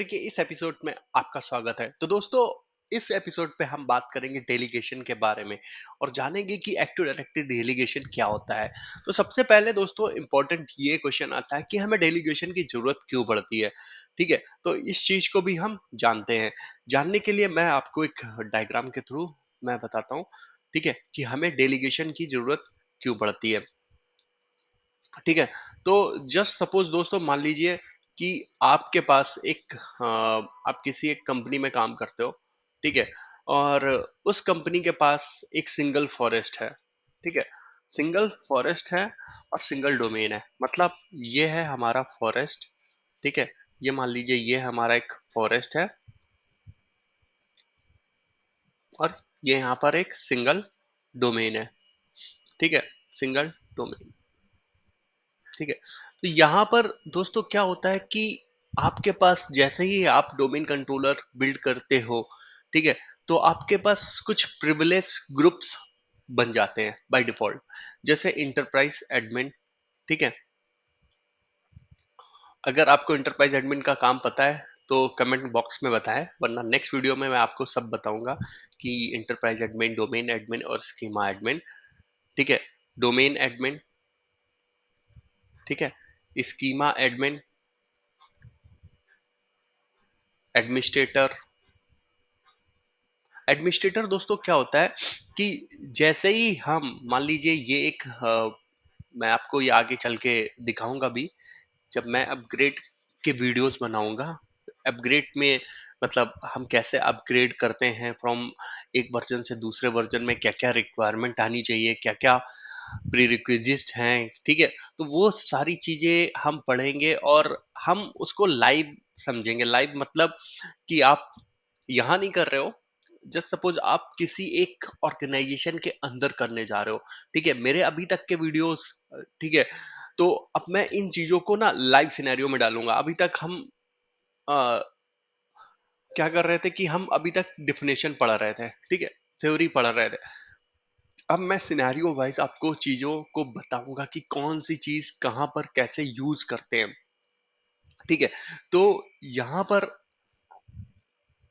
chapter के इस episode में आपका स्वागत है तो दोस्तों इस एपिसोड पे हम बात करेंगे डेलीगेशन के बारे में और जानेंगे कि एक्टिव डायरेक्टिव डेलीगेशन क्या होता है तो सबसे पहले दोस्तों इंपॉर्टेंट ये क्वेश्चन आता है कि हमें डेलीगेशन की जरूरत क्यों पड़ती है ठीक है तो इस चीज को भी हम जानते हैं जानने के लिए मैं आपको एक डायग्राम के थ्रू मैं बताता हूँ ठीक है कि हमें डेलीगेशन की जरूरत क्यों पड़ती है ठीक है तो जस्ट सपोज दोस्तों मान लीजिए कि आपके पास एक हाँ, आप किसी एक कंपनी में काम करते हो ठीक है और उस कंपनी के पास एक सिंगल फॉरेस्ट है ठीक है सिंगल फॉरेस्ट है और सिंगल डोमेन है मतलब ये है हमारा फॉरेस्ट ठीक है ये मान लीजिए ये हमारा एक फॉरेस्ट है और ये यहाँ पर एक सिंगल डोमेन है ठीक है सिंगल डोमेन ठीक है तो यहाँ पर दोस्तों क्या होता है कि आपके पास जैसे ही आप डोमेन कंट्रोलर बिल्ड करते हो ठीक है तो आपके पास कुछ प्रिविलेज ग्रुप्स बन जाते हैं बाय डिफॉल्ट जैसे इंटरप्राइज एडमिन ठीक है अगर आपको इंटरप्राइज एडमिन का काम पता है तो कमेंट बॉक्स में बताएं वरना नेक्स्ट वीडियो में मैं आपको सब बताऊंगा कि इंटरप्राइज एडमिन डोमेन एडमिन और स्कीमा एडमिन ठीक है डोमेन एडमिन ठीक है स्कीमा एडमिन एडमिनिस्ट्रेटर एडमिनिस्ट्रेटर दोस्तों क्या होता है कि जैसे ही हम मान लीजिए ये एक आ, मैं आपको ये आगे चल के दिखाऊंगा भी जब मैं अपग्रेड के वीडियोस बनाऊंगा अपग्रेड में मतलब हम कैसे अपग्रेड करते हैं फ्रॉम एक वर्जन से दूसरे वर्जन में क्या क्या रिक्वायरमेंट आनी चाहिए क्या क्या प्रीरिक्विजिस्ट हैं ठीक है तो वो सारी चीज़ें हम पढ़ेंगे और हम उसको लाइव समझेंगे लाइव मतलब कि आप यहाँ नहीं कर रहे हो जस्ट सपोज आप किसी एक ऑर्गेनाइजेशन के अंदर करने जा रहे हो ठीक है मेरे अभी तक के वीडियोस ठीक है तो अब मैं इन चीजों को ना लाइव सिनेरियो में डालूंगा अभी तक हम आ, क्या कर रहे थे कि हम अभी तक डिफिनेशन पढ़ा रहे थे ठीक है थ्योरी पढ़ा रहे थे अब मैं सिनेरियो वाइज आपको चीज़ों को बताऊंगा कि कौन सी चीज़ कहाँ पर कैसे यूज करते हैं ठीक है तो यहाँ पर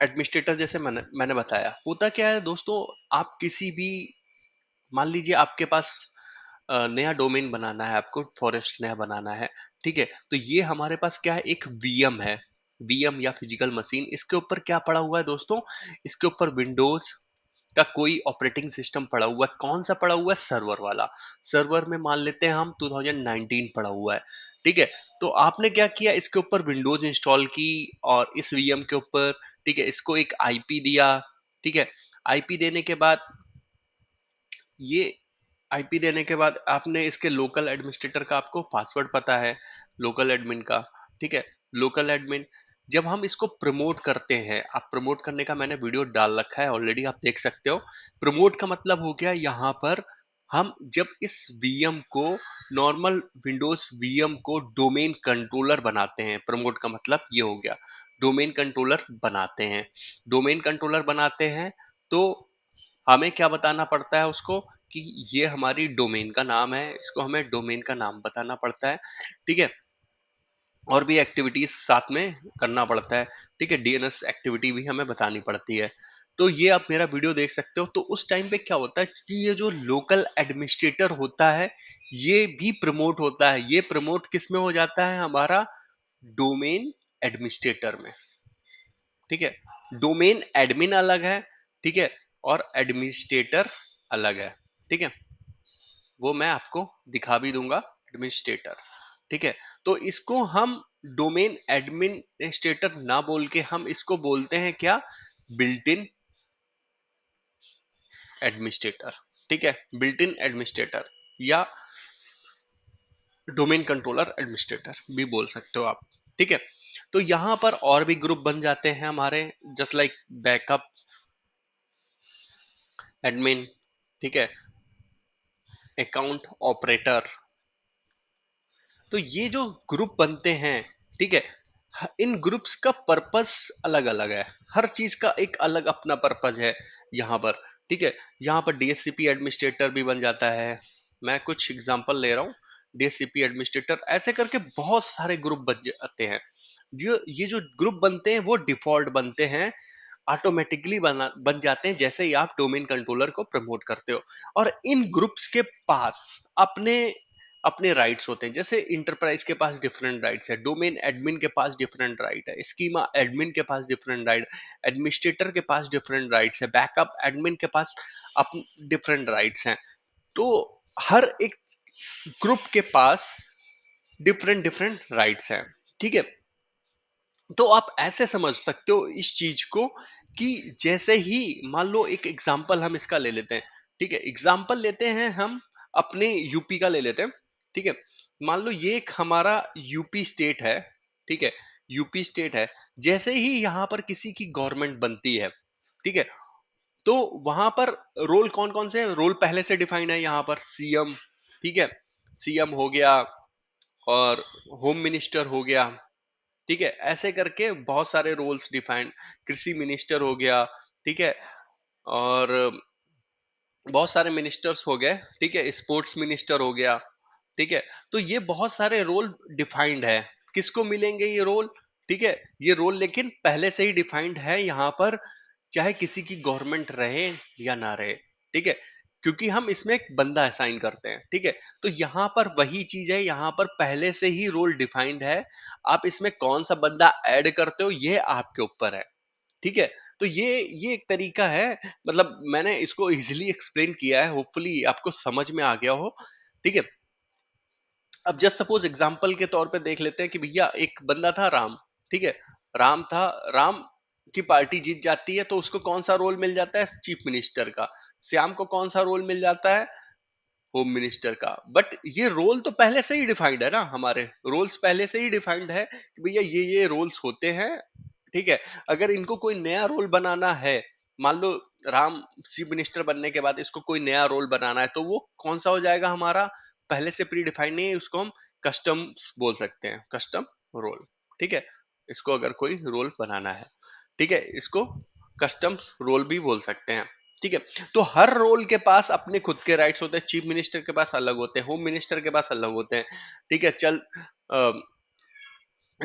एडमिनिस्ट्रेटर जैसे मैंने मैंने बताया होता क्या है दोस्तों आप किसी भी मान लीजिए आपके पास नया डोमेन बनाना है आपको फॉरेस्ट नया बनाना है ठीक है तो ये हमारे पास क्या है एक वीएम है वीएम या फिजिकल मशीन इसके ऊपर क्या पड़ा हुआ है दोस्तों इसके ऊपर विंडोज का कोई ऑपरेटिंग सिस्टम पड़ा हुआ है कौन सा पड़ा हुआ है सर्वर वाला सर्वर में मान लेते हैं हम 2019 पड़ा हुआ है ठीक है तो आपने क्या किया इसके ऊपर विंडोज इंस्टॉल की और इस वीएम के ऊपर ठीक है इसको एक आईपी दिया ठीक है आईपी देने के बाद ये आईपी देने के बाद आपने इसके लोकल एडमिनिस्ट्रेटर का आपको पासवर्ड पता है लोकल एडमिन का ठीक है लोकल एडमिन जब हम इसको प्रमोट करते हैं आप प्रमोट करने का मैंने वीडियो डाल रखा है ऑलरेडी आप देख सकते हो प्रमोट का मतलब हो गया यहाँ पर हम जब इस वीएम को नॉर्मल विंडोज वीएम को डोमेन कंट्रोलर बनाते हैं प्रमोट का मतलब ये हो गया डोमेन कंट्रोलर बनाते हैं डोमेन कंट्रोलर बनाते हैं तो हमें क्या बताना पड़ता है उसको कि ये हमारी डोमेन का नाम है इसको हमें डोमेन का नाम बताना पड़ता है ठीक है और भी एक्टिविटीज साथ में करना पड़ता है ठीक है डीएनएस एक्टिविटी भी हमें बतानी पड़ती है तो ये आप मेरा वीडियो देख सकते हो तो उस टाइम पे क्या होता है कि ये जो लोकल एडमिनिस्ट्रेटर होता है ये भी प्रमोट होता है ये प्रमोट किस में हो जाता है हमारा डोमेन एडमिनिस्ट्रेटर में ठीक है डोमेन एडमिन अलग है ठीक है और एडमिनिस्ट्रेटर अलग है ठीक है वो मैं आपको दिखा भी दूंगा एडमिनिस्ट्रेटर ठीक है तो इसको हम डोमेन एडमिनिस्ट्रेटर ना बोल के हम इसको बोलते हैं क्या बिल्ट इन एडमिनिस्ट्रेटर ठीक है बिल्ट इन एडमिनिस्ट्रेटर या डोमेन कंट्रोलर एडमिनिस्ट्रेटर भी बोल सकते हो आप ठीक है तो यहां पर और भी ग्रुप बन जाते हैं हमारे जस्ट लाइक बैकअप एडमिन ठीक है अकाउंट ऑपरेटर तो ये जो ग्रुप बनते हैं ठीक है इन ग्रुप्स का पर्पस अलग अलग है हर चीज का एक अलग अपना पर्पस है यहाँ पर ठीक है यहाँ पर डीएससीपी एडमिनिस्ट्रेटर भी बन जाता है मैं कुछ एग्जाम्पल ले रहा हूँ डीएससीपी एडमिनिस्ट्रेटर ऐसे करके बहुत सारे ग्रुप बन जाते हैं जो ये जो ग्रुप बनते हैं वो डिफॉल्ट बनते हैं ऑटोमेटिकली बना बन जाते हैं जैसे ही आप डोमेन कंट्रोलर को प्रमोट करते हो और इन ग्रुप्स के पास अपने अपने राइट्स होते हैं जैसे इंटरप्राइज के पास डिफरेंट राइट्स है डोमेन एडमिन के पास डिफरेंट राइट है स्कीमा एडमिन के पास डिफरेंट राइट एडमिनिस्ट्रेटर के पास डिफरेंट राइट्स है बैकअप एडमिन के पास अपने डिफरेंट राइट्स हैं तो हर एक ग्रुप के पास डिफरेंट डिफरेंट राइट्स हैं ठीक है तो आप ऐसे समझ सकते हो इस चीज को कि जैसे ही मान लो एक एग्जाम्पल हम इसका ले लेते हैं ठीक है एग्जाम्पल लेते हैं हम अपने यूपी का ले लेते हैं ठीक है मान लो ये एक हमारा यूपी स्टेट है ठीक है यूपी स्टेट है जैसे ही यहाँ पर किसी की गवर्नमेंट बनती है ठीक है तो वहां पर रोल कौन कौन से रोल पहले से डिफाइन है यहाँ पर सीएम ठीक है सीएम हो गया और होम मिनिस्टर हो गया ठीक है ऐसे करके बहुत सारे रोल्स डिफाइंड कृषि मिनिस्टर हो गया ठीक है और बहुत सारे मिनिस्टर्स हो गए ठीक है स्पोर्ट्स मिनिस्टर हो गया ठीक है तो ये बहुत सारे रोल डिफाइंड है किसको मिलेंगे ये रोल ठीक है ये रोल लेकिन पहले से ही डिफाइंड है यहाँ पर चाहे किसी की गवर्नमेंट रहे या ना रहे ठीक है क्योंकि हम इसमें एक बंदा असाइन करते हैं ठीक है तो यहाँ पर वही चीज है यहाँ पर पहले से ही रोल डिफाइंड है आप इसमें कौन सा बंदा ऐड करते हो ये आपके ऊपर है ठीक है तो ये ये एक तरीका है मतलब मैंने इसको इजिली एक्सप्लेन किया है होपफुली आपको समझ में आ गया हो ठीक है अब जस्ट सपोज एग्जाम्पल के तौर पे देख लेते हैं कि भैया एक बंदा था राम ठीक है राम था राम की पार्टी जीत जाती है तो उसको कौन सा रोल मिल जाता है चीफ मिनिस्टर का श्याम को कौन सा रोल मिल जाता है होम मिनिस्टर का बट ये रोल तो पहले से ही डिफाइंड है ना हमारे रोल्स पहले से ही डिफाइंड है कि भैया ये ये रोल्स होते हैं ठीक है अगर इनको कोई नया रोल बनाना है मान लो राम चीफ मिनिस्टर बनने के बाद इसको कोई नया रोल बनाना है तो वो कौन सा हो जाएगा हमारा पहले से प्री डिफाइंड नहीं है उसको हम कस्टम बोल सकते हैं कस्टम रोल ठीक है इसको अगर कोई रोल बनाना है ठीक है इसको कस्टम्स रोल भी बोल सकते हैं ठीक है तो हर रोल के पास अपने खुद के राइट्स होते हैं चीफ मिनिस्टर के पास अलग होते हैं होम मिनिस्टर के पास अलग होते हैं ठीक है चल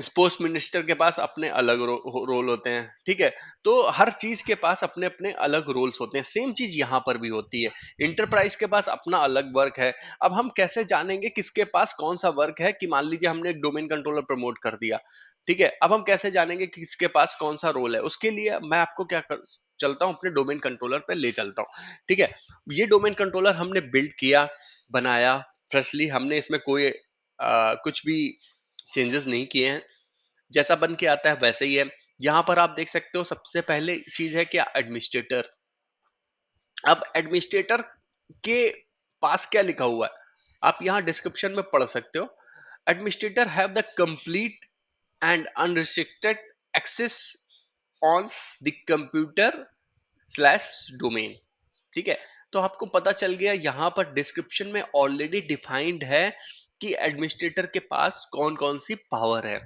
स्पोर्ट्स मिनिस्टर के पास अपने अलग रो, रोल होते हैं ठीक है तो हर चीज के पास अपने अपने अलग रोल्स होते हैं सेम चीज यहाँ पर भी होती है इंटरप्राइज के पास अपना अलग वर्क है अब हम कैसे जानेंगे किसके पास कौन सा वर्क है कि मान लीजिए हमने एक डोमेन कंट्रोलर प्रमोट कर दिया ठीक है अब हम कैसे जानेंगे कि किसके पास कौन सा रोल है उसके लिए मैं आपको क्या कर चलता हूँ अपने डोमेन कंट्रोलर पे ले चलता हूँ ठीक है ये डोमेन कंट्रोलर हमने बिल्ड किया बनाया फ्रेशली हमने इसमें कोई आ, कुछ भी चेंजेस नहीं किए हैं जैसा बन के आता है वैसे ही है यहां पर आप देख सकते हो सबसे पहले चीज है क्या एडमिनिस्ट्रेटर अब एडमिनिस्ट्रेटर के पास क्या लिखा हुआ है आप यहां डिस्क्रिप्शन में पढ़ सकते हो administrator have the complete and unrestricted access on the computer slash domain ठीक है तो आपको पता चल गया यहां पर डिस्क्रिप्शन में ऑलरेडी डिफाइंड है कि एडमिनिस्ट्रेटर के पास कौन कौन सी पावर है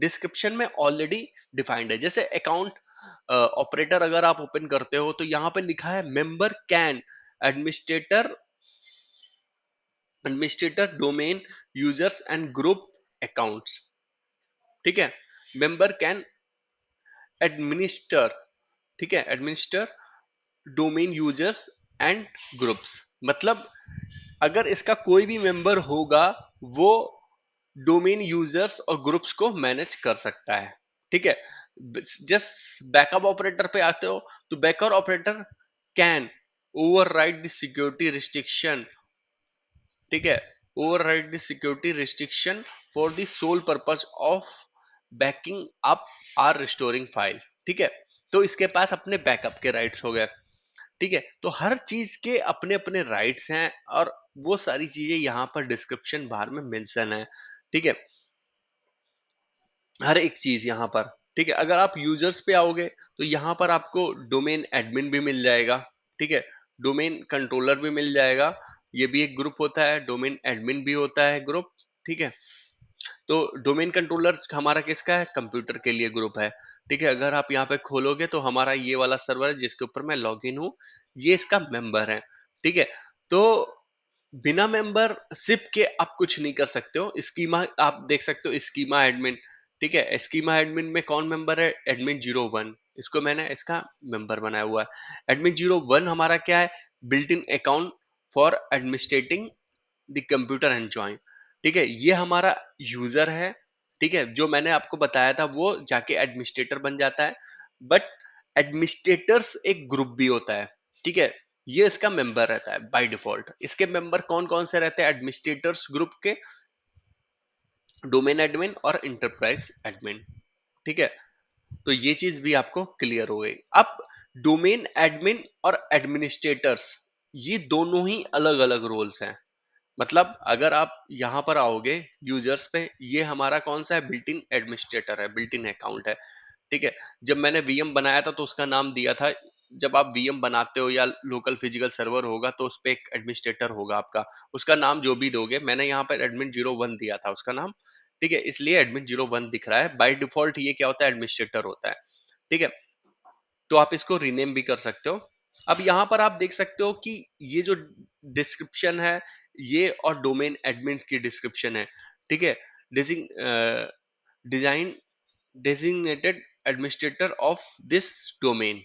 डिस्क्रिप्शन में ऑलरेडी डिफाइंड है जैसे अकाउंट ऑपरेटर अगर आप ओपन करते हो तो यहाँ पे लिखा है member can administrator administrator domain users and group accounts ठीक है मेंबर कैन एडमिनिस्टर ठीक है administer domain users and groups मतलब अगर इसका कोई भी मेंबर होगा वो डोमेन यूजर्स और ग्रुप्स को मैनेज कर सकता है ठीक है जस्ट बैकअप ऑपरेटर पे आते हो तो backup operator can override the security restriction ठीक है override the security restriction for the sole purpose of backing up or restoring file ठीक है तो इसके पास अपने बैकअप के राइट्स हो गए ठीक है तो हर चीज के अपने अपने राइट्स हैं और वो सारी चीजें यहाँ पर डिस्क्रिप्शन बार में मेंशन है ठीक है हर एक चीज यहाँ पर ठीक है अगर आप यूजर्स पे आओगे तो यहाँ पर आपको डोमेन एडमिन भी मिल जाएगा ठीक है डोमेन कंट्रोलर भी मिल जाएगा ये भी एक ग्रुप होता है डोमेन एडमिन भी होता है ग्रुप ठीक है तो डोमेन कंट्रोलर हमारा किसका है कंप्यूटर के लिए ग्रुप है ठीक है अगर आप यहाँ पे खोलोगे तो हमारा ये वाला सर्वर है जिसके ऊपर मैं लॉग इन हूँ ये इसका मेंबर है ठीक है तो बिना मेंबरशिप के आप कुछ नहीं कर सकते हो स्कीमा आप देख सकते हो स्कीमा एडमिन ठीक है स्कीमा एडमिन में कौन मेंबर है एडमिन जीरो वन इसको मैंने इसका मेंबर बनाया हुआ है एडमिन जीरो वन हमारा क्या है built in account for administrating the computer and join ठीक है ये हमारा यूजर है ठीक है जो मैंने आपको बताया था वो जाके एडमिनिस्ट्रेटर बन जाता है बट एडमिनिस्ट्रेटर्स एक ग्रुप भी होता है ठीक है ये इसका मेंबर रहता है बाय डिफॉल्ट इसके मेंबर कौन कौन से रहते हैं एडमिनिस्ट्रेटर्स ग्रुप के डोमेन एडमिन और इंटरप्राइज एडमिन ठीक है तो ये चीज भी आपको क्लियर हो गई अब डोमेन एडमिन और एडमिनिस्ट्रेटर्स ये दोनों ही अलग अलग रोल्स हैं मतलब अगर आप यहां पर आओगे यूजर्स पे ये हमारा कौन सा है बिल्टिन एडमिनिस्ट्रेटर है बिल्टिन अकाउंट है ठीक है जब मैंने वीएम बनाया था तो उसका नाम दिया था जब आप वीएम बनाते हो या लोकल फिजिकल सर्वर होगा तो उस पर एक एडमिनिस्ट्रेटर होगा आपका उसका नाम जो भी दोगे मैंने यहाँ पर एडमिन जीरो वन दिया था उसका नाम ठीक है इसलिए एडमिन जीरो वन दिख रहा है बाय डिफॉल्ट ये क्या होता है एडमिनिस्ट्रेटर होता है ठीक है तो आप इसको रिनेम भी कर सकते हो अब यहाँ पर आप देख सकते हो कि ये जो डिस्क्रिप्शन है ये और डोमेन एडमिन की डिस्क्रिप्शन है ठीक है design designated administrator of this domain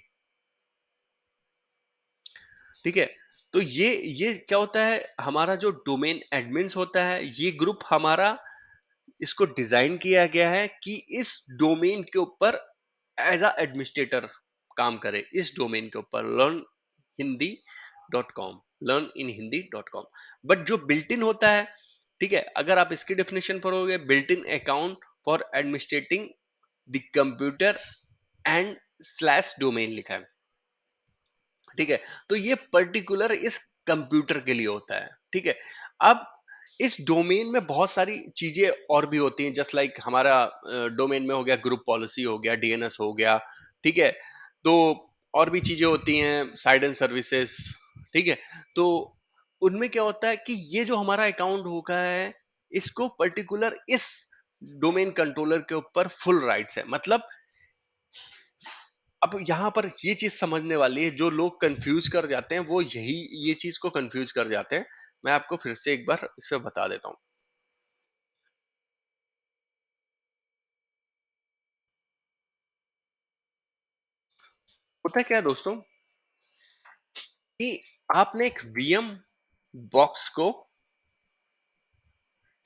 ठीक है तो ये ये क्या होता है हमारा जो डोमेन एडमिन्स होता है ये ग्रुप हमारा इसको डिजाइन किया गया है कि इस डोमेन के ऊपर एज अ एडमिनिस्ट्रेटर काम करे इस डोमेन के ऊपर learn Hindi dot com learn in Hindi dot com but जो बिल्ट इन होता है ठीक है अगर आप इसकी डेफिनेशन गए built in account for administrating the computer and slash domain लिखा है ठीक है तो ये पर्टिकुलर इस कंप्यूटर के लिए होता है ठीक है अब इस डोमेन में बहुत सारी चीजें और भी होती हैं जस्ट लाइक हमारा डोमेन में हो गया ग्रुप पॉलिसी हो गया डीएनएस हो गया ठीक है तो और भी चीजें होती हैं साइड एंड सर्विसेस ठीक है तो उनमें क्या होता है कि ये जो हमारा अकाउंट होगा है इसको पर्टिकुलर इस डोमेन कंट्रोलर के ऊपर फुल राइट्स है मतलब अब यहाँ पर ये चीज समझने वाली है जो लोग कंफ्यूज कर जाते हैं वो यही ये चीज को कंफ्यूज कर जाते हैं मैं आपको फिर से एक बार इस पर बता देता हूं होता क्या है दोस्तों कि आपने एक वीएम बॉक्स को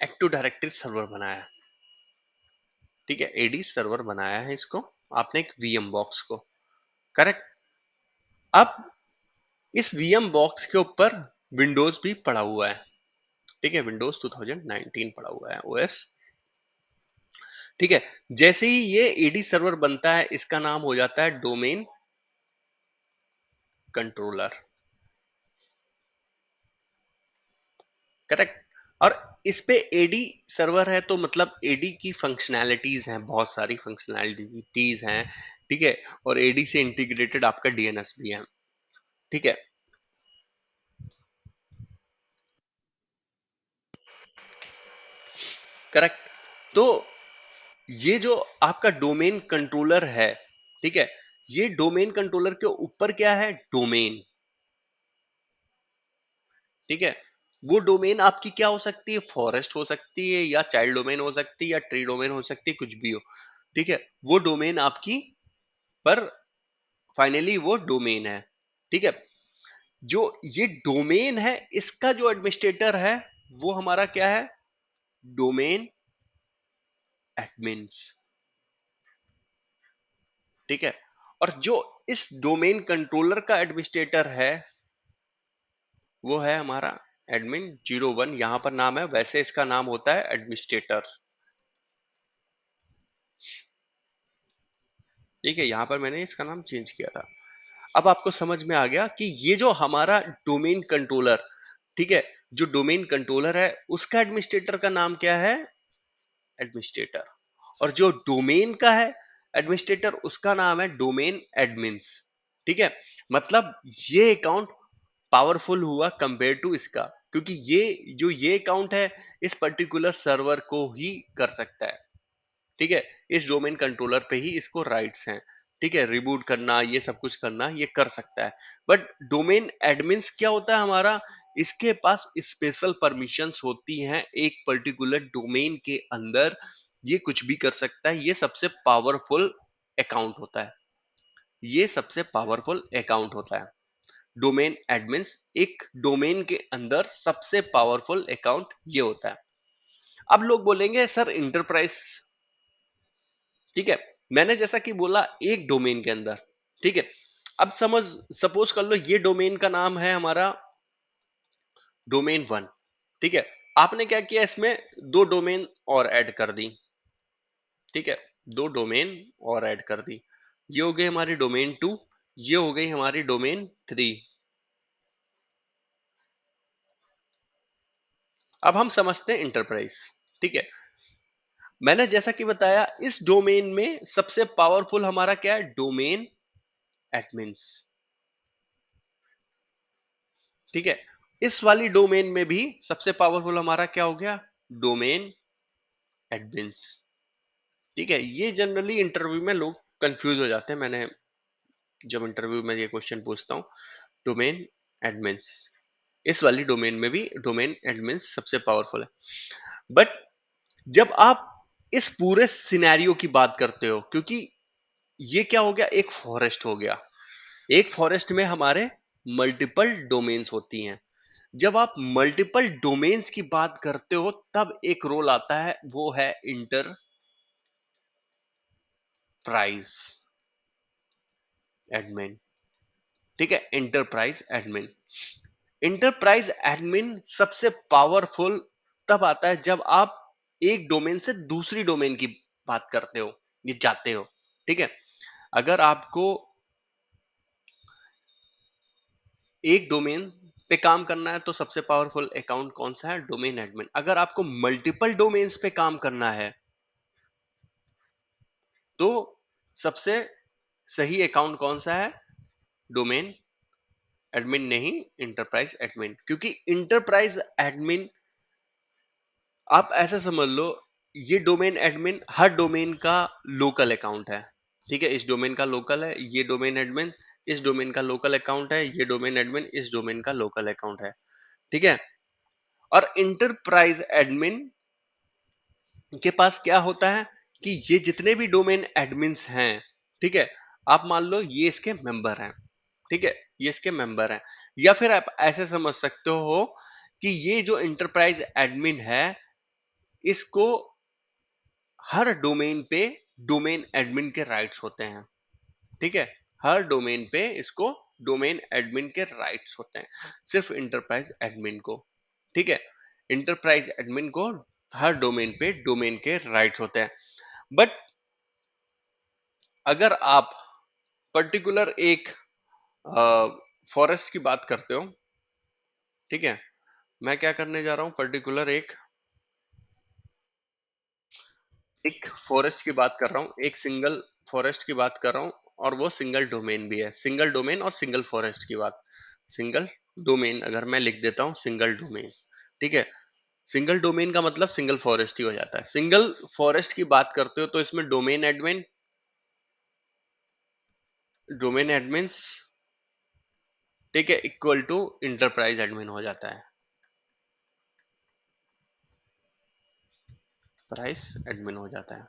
एक्टिव डायरेक्टरी सर्वर बनाया ठीक है एडी सर्वर बनाया है इसको आपने एक वीएम बॉक्स को करेक्ट अब इस वीएम बॉक्स के ऊपर विंडोज भी पड़ा हुआ है ठीक है विंडोज 2019 पड़ा हुआ है ओएस ठीक है जैसे ही ये एडी सर्वर बनता है इसका नाम हो जाता है डोमेन कंट्रोलर करेक्ट और इस पे एडी सर्वर है तो मतलब एडी की फंक्शनैलिटीज़ हैं बहुत सारी फंक्शनैलिटीज़ हैं ठीक है और एडी से इंटीग्रेटेड आपका डीएनएस भी है ठीक है करेक्ट तो ये जो आपका डोमेन कंट्रोलर है ठीक है ये डोमेन कंट्रोलर के ऊपर क्या है डोमेन ठीक है वो डोमेन आपकी क्या हो सकती है फॉरेस्ट हो सकती है या चाइल्ड डोमेन हो सकती है या ट्री डोमेन हो सकती है कुछ भी हो ठीक है वो डोमेन आपकी पर फाइनली वो डोमेन है ठीक है जो ये डोमेन है इसका जो एडमिनिस्ट्रेटर है वो हमारा क्या है डोमेन एडमिन्स ठीक है और जो इस डोमेन कंट्रोलर का एडमिनिस्ट्रेटर है वो है हमारा एडमिन जीरो वन यहां पर नाम है वैसे इसका नाम होता है एडमिनिस्ट्रेटर ठीक है यहां पर मैंने इसका नाम चेंज किया था अब आपको समझ में आ गया कि ये जो हमारा डोमेन कंट्रोलर ठीक है जो डोमेन कंट्रोलर है उसका एडमिनिस्ट्रेटर का नाम क्या है एडमिनिस्ट्रेटर और जो डोमेन का है एडमिनिस्ट्रेटर उसका नाम है डोमेन एडमिन्स ठीक है मतलब ये अकाउंट पावरफुल हुआ कंपेयर टू इसका क्योंकि ये जो ये अकाउंट है इस पर्टिकुलर सर्वर को ही कर सकता है ठीक है इस डोमेन कंट्रोलर पे ही इसको राइट्स हैं ठीक है रिबूट करना ये सब कुछ करना ये कर सकता है बट डोमेन एडमिन क्या होता है हमारा इसके पास स्पेशल परमिशंस होती हैं एक पर्टिकुलर डोमेन के अंदर ये कुछ भी कर सकता है ये सबसे पावरफुल अकाउंट होता है ये सबसे पावरफुल अकाउंट होता है डोमेन एडमिन एक डोमेन के अंदर सबसे पावरफुल अकाउंट ये होता है अब लोग बोलेंगे सर इंटरप्राइज ठीक है मैंने जैसा कि बोला एक डोमेन के अंदर ठीक है अब समझ सपोज कर लो ये डोमेन का नाम है हमारा डोमेन वन ठीक है आपने क्या किया इसमें दो डोमेन और ऐड कर दी ठीक है दो डोमेन और ऐड कर दी ये हो गए हमारे डोमेन टू ये हो गई हमारी डोमेन थ्री अब हम समझते हैं इंटरप्राइज ठीक है मैंने जैसा कि बताया इस डोमेन में सबसे पावरफुल हमारा क्या है डोमेन एडमिन्स ठीक है इस वाली डोमेन में भी सबसे पावरफुल हमारा क्या हो गया डोमेन एडमिन्स ठीक है ये जनरली इंटरव्यू में लोग कंफ्यूज हो जाते हैं मैंने जब इंटरव्यू में ये क्वेश्चन पूछता हूँ डोमेन एडमिन्स इस वाली डोमेन में भी डोमेन एडमिन्स सबसे पावरफुल है बट जब आप इस पूरे सिनेरियो की बात करते हो क्योंकि ये क्या हो गया एक फॉरेस्ट हो गया एक फॉरेस्ट में हमारे मल्टीपल डोमेन्स होती हैं जब आप मल्टीपल डोमेन्स की बात करते हो तब एक रोल आता है वो है इंटर प्राइस एडमिन ठीक है इंटरप्राइज एडमिन इंटरप्राइज एडमिन सबसे पावरफुल तब आता है जब आप एक डोमेन से दूसरी डोमेन की बात करते हो ये जाते हो ठीक है अगर आपको एक डोमेन पे काम करना है तो सबसे पावरफुल अकाउंट कौन सा है डोमेन एडमिन अगर आपको मल्टीपल डोमेन्स पे काम करना है तो सबसे सही अकाउंट कौन सा है डोमेन एडमिन नहीं इंटरप्राइज एडमिन क्योंकि इंटरप्राइज एडमिन आप ऐसा समझ लो ये डोमेन एडमिन हर डोमेन का लोकल अकाउंट है ठीक है इस डोमेन का लोकल है ये डोमेन एडमिन इस डोमेन का लोकल अकाउंट है ये डोमेन एडमिन इस डोमेन का लोकल अकाउंट है ठीक है और इंटरप्राइज एडमिन के पास क्या होता है कि ये जितने भी डोमेन एडमिन हैं ठीक है आप मान लो ये इसके मेंबर हैं ठीक है ये इसके मेंबर हैं या फिर आप ऐसे समझ सकते हो कि ये जो इंटरप्राइज एडमिन है इसको हर डोमेन पे डोमेन एडमिन के राइट्स होते हैं ठीक है हर डोमेन पे इसको डोमेन एडमिन के राइट्स होते हैं सिर्फ इंटरप्राइज एडमिन को ठीक है इंटरप्राइज एडमिन को हर डोमेन पे डोमेन के राइट्स होते हैं बट अगर आप पर्टिकुलर एक फॉरेस्ट uh, की बात करते हो ठीक है मैं क्या करने जा रहा हूं पर्टिकुलर एक एक फॉरेस्ट की बात कर रहा हूं एक सिंगल फॉरेस्ट की बात कर रहा हूं और वो सिंगल डोमेन भी है सिंगल डोमेन और सिंगल फॉरेस्ट की बात सिंगल डोमेन अगर मैं लिख देता हूं सिंगल डोमेन ठीक है सिंगल डोमेन का मतलब सिंगल फॉरेस्ट ही हो जाता है सिंगल फॉरेस्ट की बात करते हो तो इसमें डोमेन एडमिन डोमेन एडमिन्स ठीक है इक्वल टू इंटरप्राइज एडमिन हो जाता है प्राइस एडमिन हो जाता है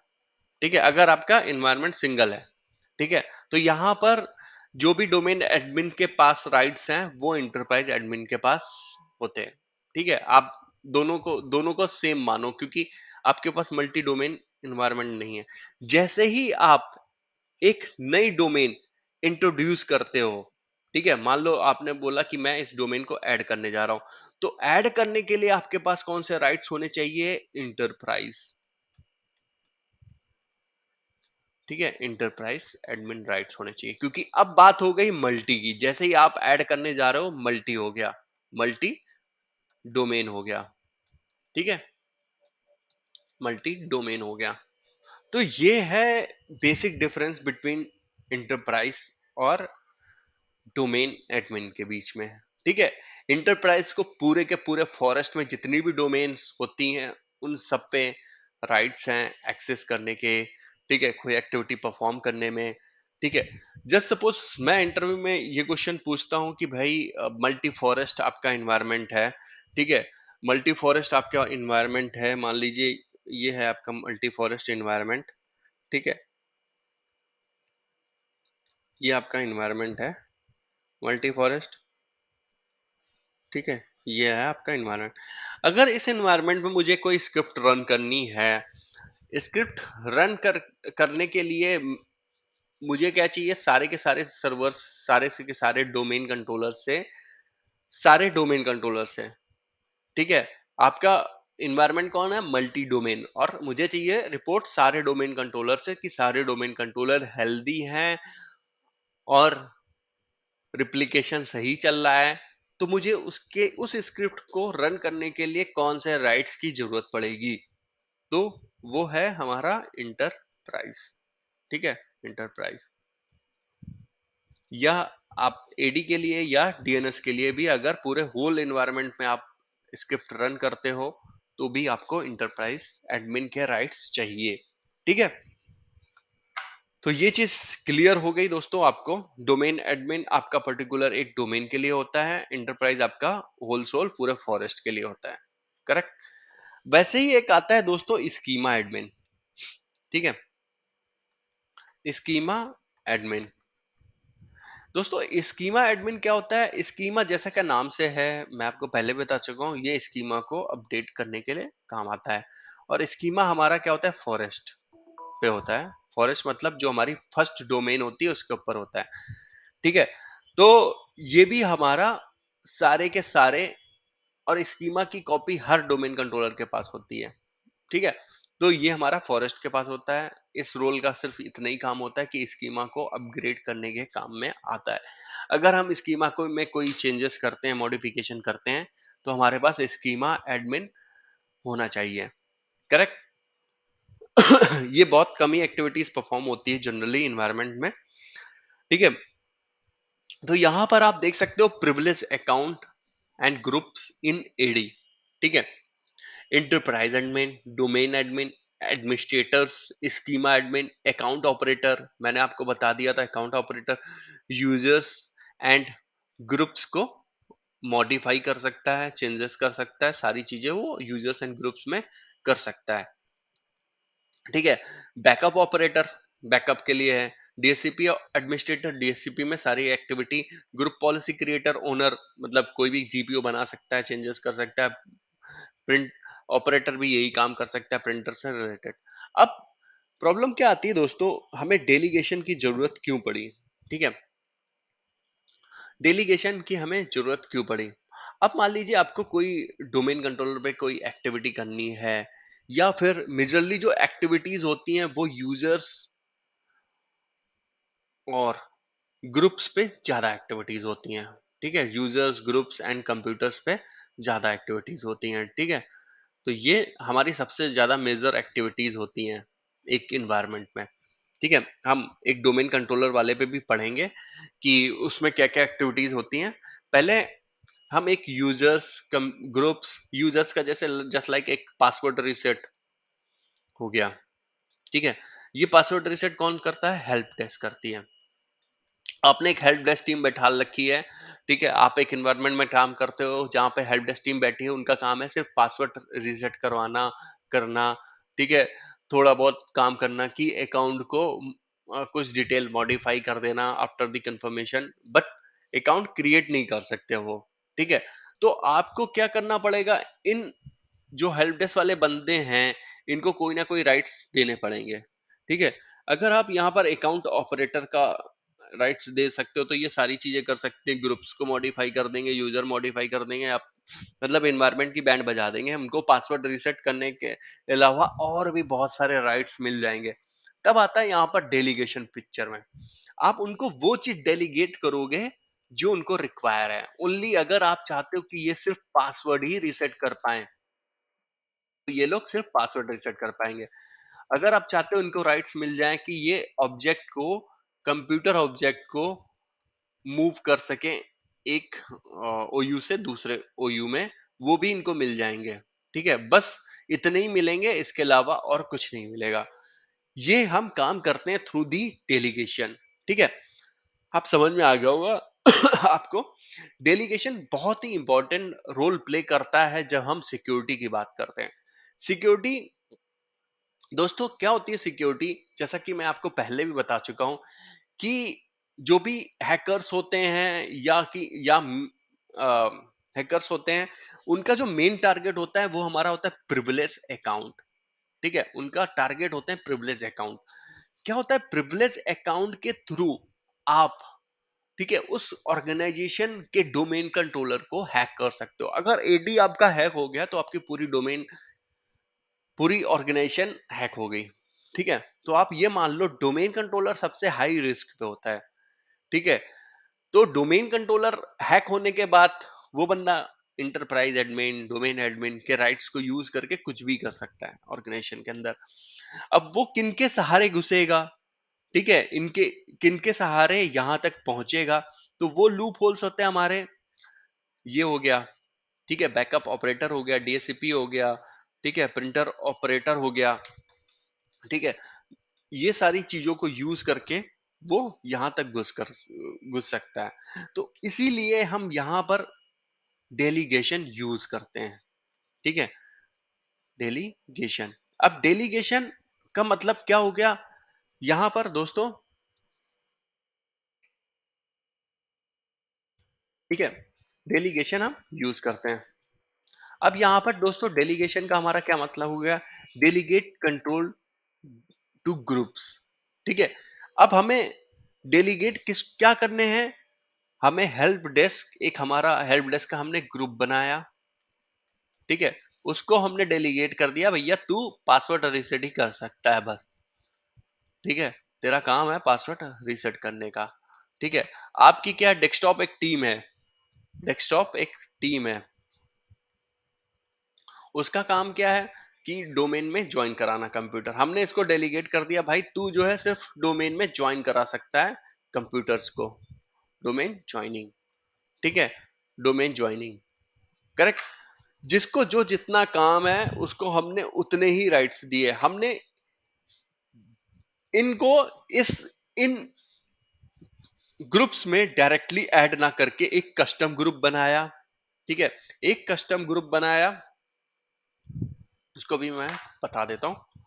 ठीक है अगर आपका इन्वायरमेंट सिंगल है ठीक है तो यहां पर जो भी डोमेन एडमिन के पास राइट्स हैं वो इंटरप्राइज एडमिन के पास होते हैं ठीक है आप दोनों को दोनों को सेम मानो क्योंकि आपके पास मल्टी डोमेन इन्वायरमेंट नहीं है जैसे ही आप एक नई डोमेन इंट्रोड्यूस करते हो ठीक है मान लो आपने बोला कि मैं इस डोमेन को ऐड करने जा रहा हूं तो ऐड करने के लिए आपके पास कौन से राइट्स होने चाहिए इंटरप्राइज ठीक है इंटरप्राइज एडमिन राइट्स होने चाहिए क्योंकि अब बात हो गई मल्टी की जैसे ही आप ऐड करने जा रहे हो मल्टी हो गया मल्टी डोमेन हो गया ठीक है मल्टी डोमेन हो गया तो ये है बेसिक डिफरेंस बिटवीन इंटरप्राइज और डोमेन एडमिन के बीच में है ठीक है इंटरप्राइज को पूरे के पूरे फॉरेस्ट में जितनी भी डोमेन्स होती हैं उन सब पे राइट्स हैं एक्सेस करने के ठीक है कोई एक्टिविटी परफॉर्म करने में ठीक है जस्ट सपोज मैं इंटरव्यू में ये क्वेश्चन पूछता हूँ कि भाई मल्टी फॉरेस्ट आपका इन्वायरमेंट है ठीक है मल्टी फॉरेस्ट आपका इन्वायरमेंट है मान लीजिए ये है आपका मल्टी फॉरेस्ट इन्वायरमेंट ठीक है ये आपका इन्वायरमेंट है मल्टी फॉरेस्ट ठीक है ये है आपका इन्वायरमेंट अगर इस इन्वायरमेंट में मुझे कोई स्क्रिप्ट रन करनी है स्क्रिप्ट रन कर करने के लिए मुझे क्या चाहिए सारे के सारे सर्वर्स सारे के सारे डोमेन कंट्रोलर से सारे डोमेन कंट्रोलर से ठीक है आपका इन्वायरमेंट कौन है मल्टी डोमेन और मुझे चाहिए रिपोर्ट सारे डोमेन कंट्रोलर से कि सारे डोमेन कंट्रोलर हेल्दी हैं और रिप्लीकेशन सही चल रहा है तो मुझे उसके उस स्क्रिप्ट को रन करने के लिए कौन से राइट्स की जरूरत पड़ेगी तो वो है हमारा इंटरप्राइज ठीक है इंटरप्राइज या आप एडी के लिए या डीएनएस के लिए भी अगर पूरे होल एनवायरमेंट में आप स्क्रिप्ट रन करते हो तो भी आपको इंटरप्राइज एडमिन के राइट्स चाहिए ठीक है तो ये चीज क्लियर हो गई दोस्तों आपको डोमेन एडमिन आपका पर्टिकुलर एक डोमेन के लिए होता है इंटरप्राइज आपका होल सोल पूरे फॉरेस्ट के लिए होता है करेक्ट वैसे ही एक आता है दोस्तों स्कीमा एडमिन ठीक है स्कीमा एडमिन दोस्तों स्कीमा एडमिन क्या होता है स्कीमा जैसा क्या नाम से है मैं आपको पहले बता चुका हूं ये स्कीमा को अपडेट करने के लिए काम आता है और स्कीमा हमारा क्या होता है फॉरेस्ट पे होता है फॉरेस्ट मतलब जो हमारी फर्स्ट डोमेन होती है उसके ऊपर होता है ठीक है तो ये भी हमारा सारे के सारे और स्कीमा की कॉपी हर डोमेन कंट्रोलर के पास होती है ठीक है तो ये हमारा फॉरेस्ट के पास होता है इस रोल का सिर्फ इतना ही काम होता है कि स्कीमा को अपग्रेड करने के काम में आता है अगर हम स्कीमा को में कोई चेंजेस करते हैं मॉडिफिकेशन करते हैं तो हमारे पास स्कीमा एडमिन होना चाहिए करेक्ट ये बहुत कम ही एक्टिविटीज परफॉर्म होती है जनरली इन्वायरमेंट में ठीक है तो यहां पर आप देख सकते हो privilege account and groups in AD ठीक है enterprise admin domain admin administrators schema admin account operator मैंने आपको बता दिया था account operator users and groups को मॉडिफाई कर सकता है चेंजेस कर सकता है सारी चीजें वो यूजर्स एंड ग्रुप्स में कर सकता है ठीक है बैकअप ऑपरेटर बैकअप के लिए है डीएससीपी एडमिनिस्ट्रेटर डीएससीपी में सारी activity group policy creator owner मतलब कोई भी जीपीओ बना सकता है चेंजेस कर सकता है प्रिंट ऑपरेटर भी यही काम कर सकता है प्रिंटर से रिलेटेड अब प्रॉब्लम क्या आती है दोस्तों हमें डेलीगेशन की जरूरत क्यों पड़ी ठीक है डेलीगेशन की हमें जरूरत क्यों पड़ी अब मान लीजिए आपको कोई डोमेन कंट्रोलर पे कोई एक्टिविटी करनी है या फिर मेजरली जो एक्टिविटीज होती हैं वो यूजर्स और ग्रुप्स पे ज्यादा एक्टिविटीज होती हैं ठीक है यूजर्स ग्रुप्स एंड कंप्यूटर्स पे ज्यादा एक्टिविटीज होती हैं ठीक है तो ये हमारी सबसे ज्यादा मेजर एक्टिविटीज होती हैं एक इन्वायरमेंट में ठीक है हम एक डोमेन कंट्रोलर वाले पे भी पढ़ेंगे कि उसमें क्या क्या एक्टिविटीज होती हैं पहले हम एक यूजर्स ग्रुप्स यूजर्स का जैसे जस्ट लाइक एक पासवर्ड रिसेट हो गया ठीक है ये पासवर्ड रिसेट कौन करता है हेल्प डेस्क करती है आपने एक हेल्प डेस्क टीम बैठा रखी है ठीक है आप एक इन्वायरमेंट में काम करते हो जहां पे हेल्प डेस्क टीम बैठी है उनका काम है सिर्फ पासवर्ड रिसेट करवाना करना ठीक है थोड़ा बहुत काम करना कि अकाउंट को कुछ डिटेल मॉडिफाई कर देना after the confirmation but account create नहीं कर सकते वो ठीक है तो आपको क्या करना पड़ेगा इन जो हेल्प डेस्क वाले बंदे हैं इनको कोई ना कोई राइट्स देने पड़ेंगे ठीक है अगर आप यहाँ पर अकाउंट ऑपरेटर का राइट्स दे सकते हो तो ये सारी चीजें कर सकते हैं ग्रुप्स को मॉडिफाई कर देंगे यूजर मॉडिफाई कर देंगे आप मतलब इन्वायरमेंट की बैंड बजा देंगे हमको पासवर्ड रिसेट करने के अलावा और भी बहुत सारे राइट्स मिल जाएंगे तब आता है यहाँ पर डेलीगेशन पिक्चर में आप उनको वो चीज डेलीगेट करोगे जो उनको रिक्वायर है ओनली अगर आप चाहते हो कि ये सिर्फ पासवर्ड ही रिसेट कर पाए तो ये लोग सिर्फ पासवर्ड रिसेट कर पाएंगे अगर आप चाहते हो उनको राइट्स मिल जाए कि ये ऑब्जेक्ट को कंप्यूटर ऑब्जेक्ट को मूव कर सके एक ओयू से दूसरे ओयू में वो भी इनको मिल जाएंगे ठीक है बस इतने ही मिलेंगे इसके अलावा और कुछ नहीं मिलेगा ये हम काम करते हैं थ्रू दी डेलीगेशन ठीक है आप समझ में आ गया होगा आपको डेलीगेशन बहुत ही इंपॉर्टेंट रोल प्ले करता है जब हम सिक्योरिटी की बात करते हैं सिक्योरिटी दोस्तों क्या होती है सिक्योरिटी जैसा कि मैं आपको पहले भी बता चुका हूं कि जो भी हैकर्स होते हैं या कि या आ, हैकर्स होते हैं उनका जो मेन टारगेट होता है वो हमारा होता है प्रिविलेज अकाउंट ठीक है उनका टारगेट होता है प्रिविलेज अकाउंट क्या होता है प्रिविलेज अकाउंट के थ्रू आप ठीक है उस ऑर्गेनाइजेशन के डोमेन कंट्रोलर को हैक कर सकते हो अगर एडी आपका हैक हो गया तो आपकी पूरी डोमेन पूरी ऑर्गेनाइजेशन हैक हो गई ठीक है तो आप ये मान लो डोमेन कंट्रोलर सबसे हाई रिस्क पे होता है ठीक है तो डोमेन कंट्रोलर हैक होने के बाद वो बंदा इंटरप्राइज एडमिन डोमेन एडमिन के राइट्स को यूज करके कुछ भी कर सकता है ऑर्गेनाइजेशन के अंदर अब वो किन के सहारे घुसेगा ठीक है इनके किनके सहारे यहां तक पहुंचेगा तो वो लूप होल्स होते हैं हमारे ये हो गया ठीक है बैकअप ऑपरेटर हो गया डीएसपी हो गया ठीक है प्रिंटर ऑपरेटर हो गया ठीक है ये सारी चीजों को यूज करके वो यहां तक घुस कर घुस सकता है तो इसीलिए हम यहां पर डेलीगेशन यूज करते हैं ठीक है डेलीगेशन अब डेलीगेशन का मतलब क्या हो गया यहां पर दोस्तों ठीक है डेलीगेशन हम यूज करते हैं अब यहां पर दोस्तों डेलीगेशन का हमारा क्या मतलब हो गया डेलीगेट कंट्रोल टू ग्रुप्स ठीक है अब हमें डेलीगेट किस क्या करने हैं हमें हेल्प डेस्क एक हमारा हेल्प डेस्क का हमने ग्रुप बनाया ठीक है उसको हमने डेलीगेट कर दिया भैया तू पासवर्ड रिसेट ही कर सकता है बस ठीक है तेरा काम है पासवर्ड रीसेट करने का ठीक है आपकी क्या डेस्कटॉप एक टीम है डेस्कटॉप एक टीम है उसका काम क्या है कि डोमेन में ज्वाइन कराना कंप्यूटर हमने इसको डेलीगेट कर दिया भाई तू जो है सिर्फ डोमेन में ज्वाइन करा सकता है कंप्यूटर्स को डोमेन ज्वाइनिंग ठीक है डोमेन ज्वाइनिंग करेक्ट जिसको जो जितना काम है उसको हमने उतने ही राइट्स दिए हमने इनको इस इन ग्रुप्स में डायरेक्टली ऐड ना करके एक कस्टम ग्रुप बनाया ठीक है एक कस्टम ग्रुप बनाया उसको भी मैं बता देता हूं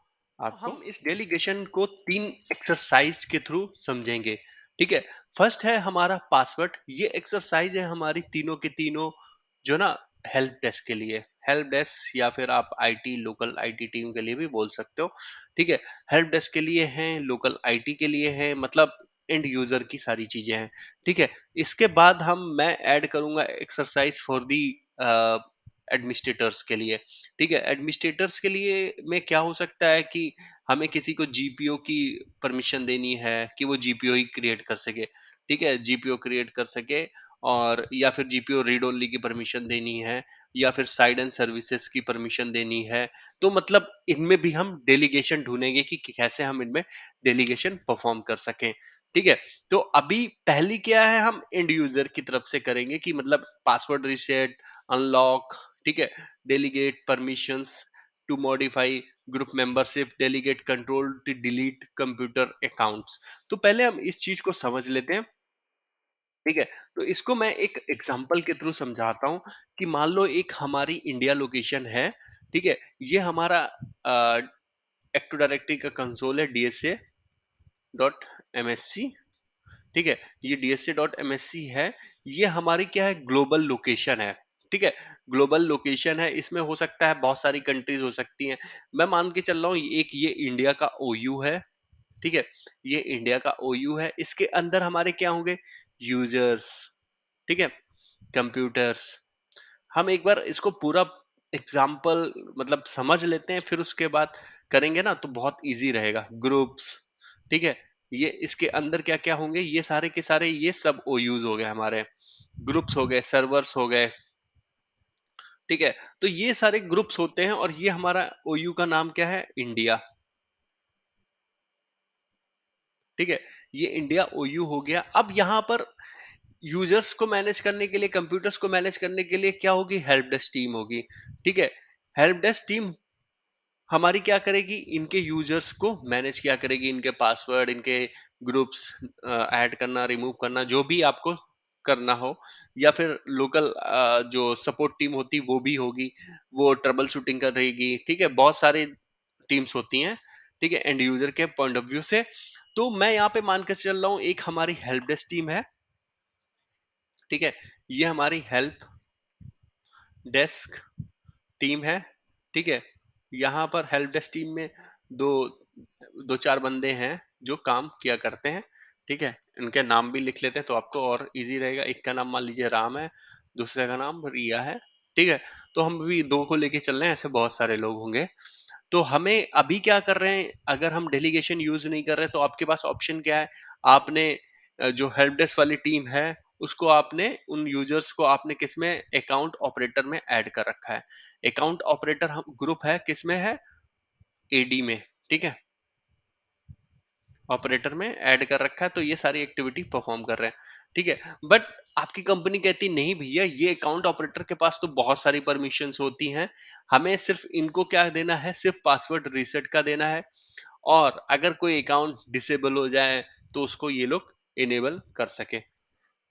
आपको हम इस डेलीगेशन को तीन एक्सरसाइज के थ्रू समझेंगे ठीक है फर्स्ट है हमारा पासवर्ड ये एक्सरसाइज है हमारी तीनों के तीनों जो ना हेल्प डेस्क के लिए हेल्प डेस्क या फिर आप आईटी लोकल आईटी टीम के लिए भी बोल सकते हो ठीक है हेल्प डेस्क के लिए है लोकल आईटी के लिए है मतलब एंड यूजर की सारी चीजें हैं ठीक है इसके बाद हम मैं ऐड करूंगा एक्सरसाइज फॉर दी एडमिनिस्ट्रेटर्स के लिए ठीक है एडमिनिस्ट्रेटर्स के लिए में क्या हो सकता है कि हमें किसी को जीपीओ की परमिशन देनी है कि वो जीपीओ ही क्रिएट कर सके ठीक है जीपीओ क्रिएट कर सके और या फिर जीपीओ रीड ओनली की परमिशन देनी है या फिर साइड एंड सर्विसेज की परमिशन देनी है तो मतलब इनमें भी हम डेलीगेशन ढूंढेंगे कि कैसे हम इनमें डेलीगेशन परफॉर्म कर सकें ठीक है तो अभी पहली क्या है हम एंड यूजर की तरफ से करेंगे कि मतलब पासवर्ड रिसेट अनलॉक ठीक है delegate permission to modify group membership delegate control to delete computer accounts तो पहले हम इस चीज को समझ लेते हैं ठीक है तो इसको मैं एक एग्जाम्पल के थ्रू समझाता हूँ कि मान लो एक हमारी इंडिया लोकेशन है ठीक है ये हमारा एक्टो डायरेक्टरी का कंसोल है डीएसए डॉट एम ठीक है ये डीएसए डॉट एम है ये हमारी क्या है ग्लोबल लोकेशन है ठीक है ग्लोबल लोकेशन है इसमें हो सकता है बहुत सारी कंट्रीज हो सकती हैं मैं मान के चल रहा हूँ एक ये इंडिया का ओयू है ठीक है ये इंडिया का ओयू है इसके अंदर हमारे क्या होंगे यूजर्स ठीक है कंप्यूटर्स हम एक बार इसको पूरा एग्जाम्पल मतलब समझ लेते हैं फिर उसके बाद करेंगे ना तो बहुत इजी रहेगा ग्रुप्स ठीक है ये इसके अंदर क्या क्या होंगे ये सारे के सारे ये सब ओ यूज हो गए हमारे ग्रुप्स हो गए सर्वर्स हो गए ठीक है तो ये सारे ग्रुप्स होते हैं और ये हमारा ओ का नाम क्या है इंडिया ठीक है ये इंडिया ओयू हो गया अब यहां पर यूजर्स को मैनेज करने के लिए कंप्यूटर्स को मैनेज करने के लिए क्या होगी हेल्प डेस्क टीम होगी ठीक है हेल्प डेस्क टीम हमारी क्या करेगी इनके यूजर्स को मैनेज क्या करेगी इनके पासवर्ड इनके ग्रुप्स ऐड करना रिमूव करना जो भी आपको करना हो या फिर लोकल जो सपोर्ट टीम होती वो भी होगी वो ट्रबल शूटिंग कर रहेगी ठीक है बहुत सारी टीम्स होती हैं ठीक है एंड यूजर के पॉइंट ऑफ व्यू से तो मैं यहाँ पे मानकर चल रहा हूँ एक हमारी हेल्प डेस्क टीम है ठीक है ये हमारी हेल्प डेस्क टीम है ठीक है यहां पर हेल्प डेस्क टीम में दो दो चार बंदे हैं जो काम किया करते हैं ठीक है इनके नाम भी लिख लेते हैं तो आपको और इजी रहेगा एक का नाम मान लीजिए राम है दूसरे का नाम रिया है ठीक है तो हम भी दो को लेके चल रहे हैं ऐसे बहुत सारे लोग होंगे तो हमें अभी क्या कर रहे हैं अगर हम डेलीगेशन यूज नहीं कर रहे तो आपके पास ऑप्शन क्या है आपने जो हेल्प डेस्क वाली टीम है उसको आपने उन यूजर्स को आपने किसमें अकाउंट ऑपरेटर में ऐड कर रखा है अकाउंट ऑपरेटर हम ग्रुप है किसमें है एडी में ठीक है ऑपरेटर में ऐड कर रखा है तो ये सारी एक्टिविटी परफॉर्म कर रहे हैं ठीक है बट आपकी कंपनी कहती नहीं भैया ये अकाउंट ऑपरेटर के पास तो बहुत सारी परमिशन होती हैं हमें सिर्फ इनको क्या देना है सिर्फ पासवर्ड रीसेट का देना है और अगर कोई अकाउंट डिसेबल हो जाए तो उसको ये लोग इनेबल कर सके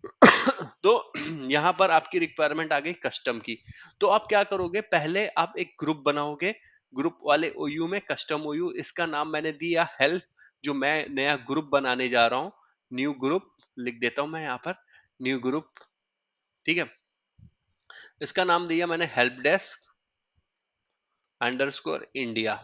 तो यहां पर आपकी रिक्वायरमेंट आ गई कस्टम की तो आप क्या करोगे पहले आप एक ग्रुप बनाओगे ग्रुप वाले ओयू में कस्टम ओयू इसका नाम मैंने दिया हेल्प जो मैं नया ग्रुप बनाने जा रहा हूँ न्यू ग्रुप लिख देता हूं मैं यहाँ पर न्यू ग्रुप ठीक है इसका नाम दिया मैंने हेल्प डेस्क अंडरस्कोर इंडिया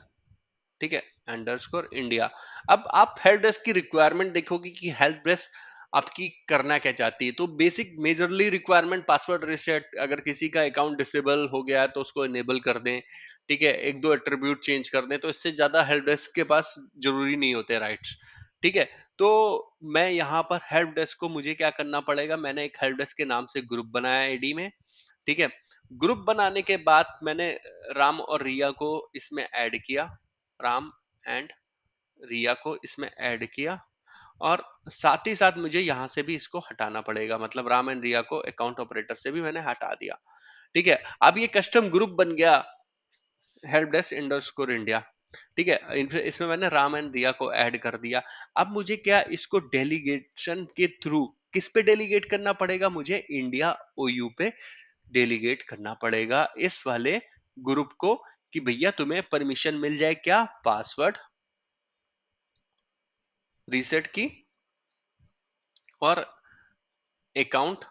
ठीक है अंडरस्कोर इंडिया अब आप हेल्प डेस्क की रिक्वायरमेंट देखोगे कि हेल्प डेस्क आपकी करना क्या चाहती है तो basic majorly requirement password reset अगर किसी का अकाउंट डिसेबल हो गया है तो उसको इनेबल कर दें ठीक है एक दो एट्रीब्यूट चेंज कर दें तो इससे ज्यादा हेल्प डेस्क के पास जरूरी नहीं होते राइट्स ठीक है तो मैं यहाँ पर हेल्प डेस्क को मुझे क्या करना पड़ेगा मैंने एक हेल्प डेस्क के नाम से ग्रुप बनाया एडी में ठीक है ग्रुप बनाने के बाद मैंने राम और रिया को इसमें ऐड किया राम एंड रिया को इसमें ऐड किया और साथ ही साथ मुझे यहाँ से भी इसको हटाना पड़ेगा मतलब राम एंड रिया को अकाउंट ऑपरेटर से भी मैंने हटा दिया ठीक है अब ये कस्टम ग्रुप बन गया हेल्प डेस्क इंडोर इंडिया ठीक है इसमें मैंने राम एंड रिया को ऐड कर दिया अब मुझे क्या इसको डेलीगेशन के थ्रू किस पे डेलीगेट करना पड़ेगा मुझे इंडिया ओयू पे डेलीगेट करना पड़ेगा इस वाले ग्रुप को कि भैया तुम्हें परमिशन मिल जाए क्या पासवर्ड रीसेट की और अकाउंट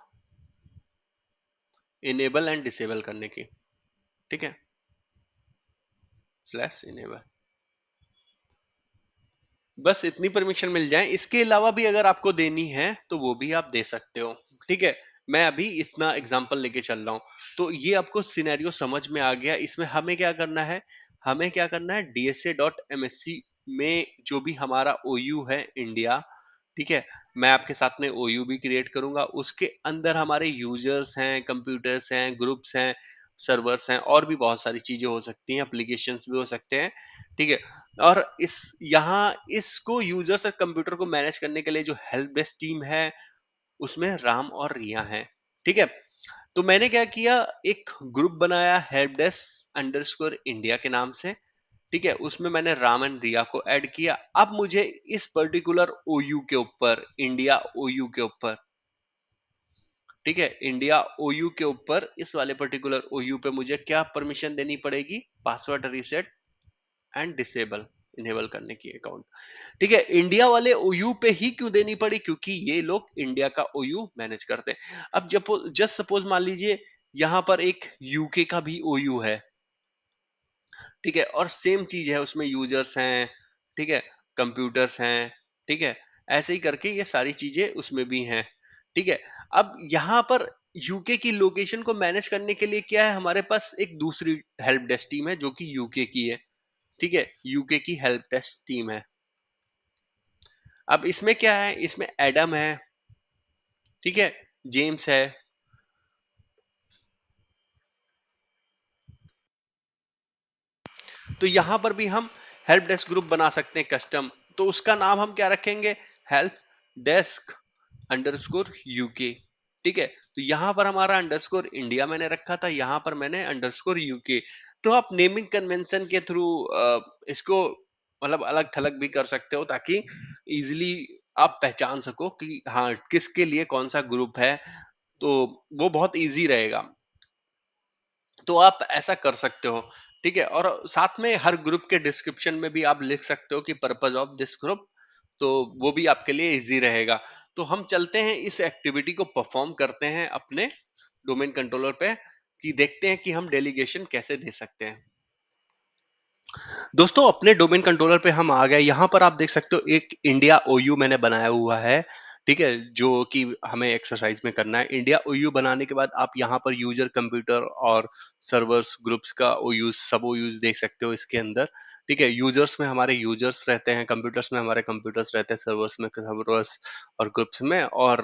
इनेबल एंड डिसेबल करने की ठीक है फ्लैश इनेबल बस इतनी परमिशन मिल जाए इसके अलावा भी अगर आपको देनी है तो वो भी आप दे सकते हो ठीक है मैं अभी इतना एग्जाम्पल लेके चल रहा हूं तो ये आपको सिनेरियो समझ में आ गया इसमें हमें क्या करना है हमें क्या करना है DSA dot M S C में जो भी हमारा ओ यू है इंडिया ठीक है मैं आपके साथ में ओ यू भी क्रिएट करूंगा उसके अंदर हमारे यूजर्स हैं कंप्यूटर्स हैं ग्रुप्स हैं सर्वर्स हैं और भी बहुत सारी चीजें हो सकती हैं अप्लीकेशन भी हो सकते हैं ठीक है और इस यहाँ इसको यूजर्स और कंप्यूटर को मैनेज करने के लिए जो हेल्प डेस्क टीम है उसमें राम और रिया है ठीक है तो मैंने क्या किया एक ग्रुप बनाया हेल्प डेस्क स्कोर इंडिया के नाम से ठीक है उसमें मैंने राम एंड रिया को ऐड किया अब मुझे इस पर्टिकुलर ओयू के ऊपर इंडिया ओयू के ऊपर ठीक है इंडिया ओयू के ऊपर इस वाले पर्टिकुलर ओयू पे मुझे क्या परमिशन देनी पड़ेगी password reset and disable enable करने की अकाउंट ठीक है इंडिया वाले ओयू पे ही क्यों देनी पड़ी क्योंकि ये लोग इंडिया का ओयू मैनेज करते हैं अब जब जस्ट सपोज मान लीजिए यहां पर एक यूके का भी ओयू है ठीक है और सेम चीज है उसमें यूजर्स हैं ठीक है कंप्यूटर्स हैं ठीक है ऐसे ही करके ये सारी चीजें उसमें भी हैं ठीक है अब यहां पर यूके की लोकेशन को मैनेज करने के लिए क्या है हमारे पास एक दूसरी हेल्प डेस्क टीम है जो कि यूके की है ठीक है यूके की हेल्प डेस्क टीम है अब इसमें क्या है इसमें एडम है ठीक है जेम्स है तो यहां पर भी हम हेल्प डेस्क ग्रुप बना सकते हैं कस्टम तो उसका नाम हम क्या रखेंगे हेल्प डेस्क अंडरस्कोर यूके ठीक है तो यहां पर हमारा अंडरस्कोर इंडिया मैंने रखा था यहां पर मैंने अंडरस्कोर यूके तो आप नेमिंग कन्वेंशन के थ्रू इसको मतलब अलग थलग भी कर सकते हो ताकि इजिली आप पहचान सको कि हाँ किसके लिए कौन सा ग्रुप है तो वो बहुत इजी रहेगा तो आप ऐसा कर सकते हो ठीक है और साथ में हर ग्रुप के डिस्क्रिप्शन में भी आप लिख सकते हो कि पर्पज ऑफ दिस ग्रुप तो वो भी आपके लिए इजी रहेगा तो हम चलते हैं इस एक्टिविटी को परफॉर्म करते हैं अपने डोमेन कंट्रोलर पे कि देखते हैं कि हम डेलीगेशन कैसे दे सकते हैं दोस्तों अपने डोमेन कंट्रोलर पे हम आ गए यहाँ पर आप देख सकते हो एक इंडिया ओयू मैंने बनाया हुआ है ठीक है जो कि हमें एक्सरसाइज में करना है इंडिया ओयू बनाने के बाद आप यहाँ पर यूजर कंप्यूटर और सर्वर्स ग्रुप्स का ओयूज सब ओयूज देख सकते हो इसके अंदर ठीक है यूजर्स में हमारे यूजर्स रहते हैं कंप्यूटर्स में हमारे कंप्यूटर्स रहते हैं सर्वर्स में सर्वर्स और ग्रुप्स में और